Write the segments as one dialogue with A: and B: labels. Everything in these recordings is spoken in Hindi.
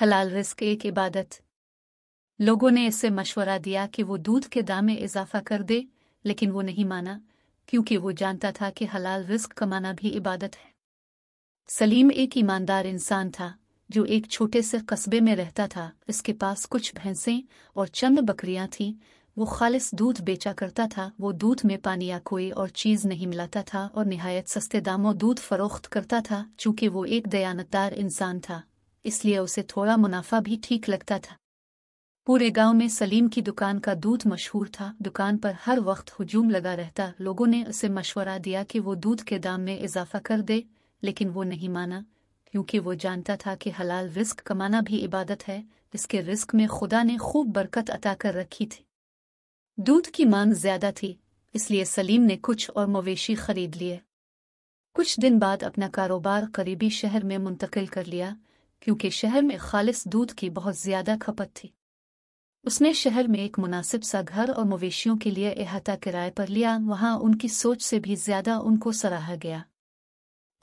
A: हलाल रिस्क एक इबादत लोगों ने इससे मशवरा दिया कि वो दूध के दाम में इजाफा कर दे लेकिन वो नहीं माना क्योंकि वो जानता था कि हलाल रिस्क कमाना भी इबादत है सलीम एक ईमानदार इंसान था जो एक छोटे से कस्बे में रहता था इसके पास कुछ भैंसें और चंद बकरियां थीं वो खालिस दूध बेचा करता था वो दूध में पानी या कोई और चीज़ नहीं मिलाता था और नहायत सस्ते दामों दूध फरोख्त करता था चूँकि वो एक दयानतदार इंसान था इसलिए उसे थोड़ा मुनाफा भी ठीक लगता था पूरे गांव में सलीम की दुकान का दूध मशहूर था दुकान पर हर वक्त हुजूम लगा रहता लोगों ने उसे मशवरा दिया कि वो दूध के दाम में इजाफा कर दे लेकिन वो नहीं माना क्योंकि वो जानता था कि हलाल रिस्क कमाना भी इबादत है इसके रिस्क में खुदा ने खूब बरकत अता कर रखी थी दूध की मांग ज्यादा थी इसलिए सलीम ने कुछ और मवेशी खरीद लिए कुछ दिन बाद अपना कारोबार करीबी शहर में मुंतकिल कर लिया क्योंकि शहर में खालिस दूध की बहुत ज्यादा खपत थी उसने शहर में एक मुनासिब सा घर और मवेशियों के लिए अहाता किराए पर लिया वहां उनकी सोच से भी ज्यादा उनको सराहा गया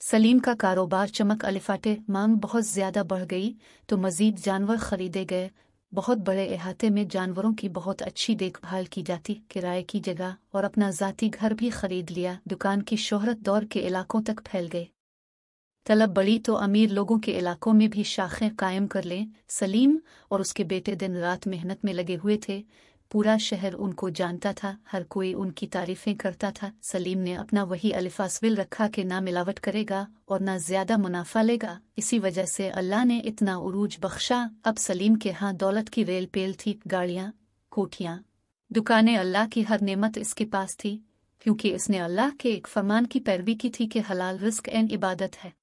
A: सलीम का कारोबार चमक अलिफाटे मांग बहुत ज्यादा बढ़ गई तो मजीद जानवर खरीदे गए बहुत बड़े अहाते में जानवरों की बहुत अच्छी देखभाल की जाती किराए की जगह और अपना जाती घर भी खरीद लिया दुकान की शोहरत दौर के इलाकों तक फैल गए तलब बड़ी तो अमीर लोगों के इलाकों में भी शाखें कायम कर लें सलीम और उसके बेटे दिन रात मेहनत में लगे हुए थे पूरा शहर उनको जानता था हर कोई उनकी तारीफें करता था सलीम ने अपना वही अलिफासविल रखा कि ना मिलावट करेगा और ना ज्यादा मुनाफा लेगा इसी वजह से अल्लाह ने इतना उरूज बख्शा अब सलीम के यहाँ दौलत की रेल पेल थी गाड़ियाँ कोठियाँ दुकानें अल्लाह की हर नेमत इसके पास थी क्योंकि इसने अल्लाह के एक फरमान की पैरवी की थी कि हलाल रिस्क एंड इबादत है